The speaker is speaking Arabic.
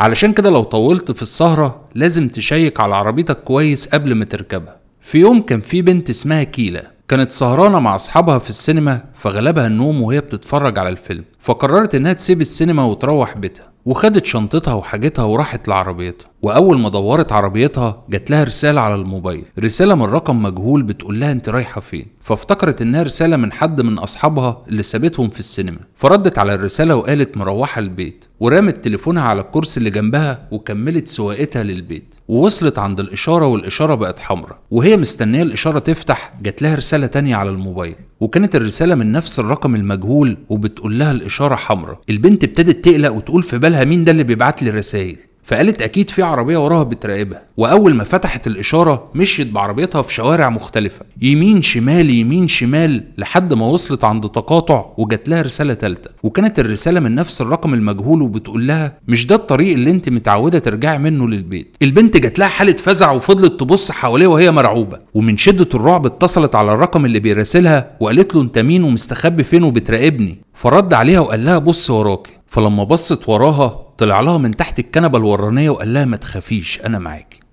علشان كده لو طولت في السهرة لازم تشيك على عربيتك كويس قبل ما تركبها في يوم كان في بنت اسمها كيلا كانت سهرانة مع أصحابها في السينما فغلبها النوم وهي بتتفرج على الفيلم فقررت إنها تسيب السينما وتروح بيتها وخدت شنطتها وحاجتها وراحت لعربيتها واول ما دورت عربيتها جات لها رساله على الموبايل رساله من رقم مجهول بتقول لها انت رايحه فين فافتكرت انها رساله من حد من اصحابها اللي سابتهم في السينما فردت على الرساله وقالت مروحه البيت ورمت تليفونها على الكرسي اللي جنبها وكملت سواقتها للبيت ووصلت عند الاشاره والاشاره بقت حمراء وهي مستنيه الاشاره تفتح جات لها رساله تانية على الموبايل وكانت الرسالة من نفس الرقم المجهول وبتقول لها الإشارة حمراء البنت ابتدت تقلق وتقول في بالها مين ده اللي بيبعت لي الرسائل فقالت اكيد في عربيه وراها بتراقبها واول ما فتحت الاشاره مشيت بعربيتها في شوارع مختلفه يمين شمال يمين شمال لحد ما وصلت عند تقاطع وجات لها رساله ثالثه وكانت الرساله من نفس الرقم المجهول وبتقول لها مش ده الطريق اللي انت متعوده ترجعي منه للبيت البنت جات لها حاله فزع وفضلت تبص حواليها وهي مرعوبه ومن شده الرعب اتصلت على الرقم اللي بيراسلها وقالت له انت مين ومستخبي فين وبتراقبني فرد عليها وقال لها بص وراكي فلما بصت وراها طلع لها من تحت الكنبه الورانيه وقال لها ما تخافيش انا معاكي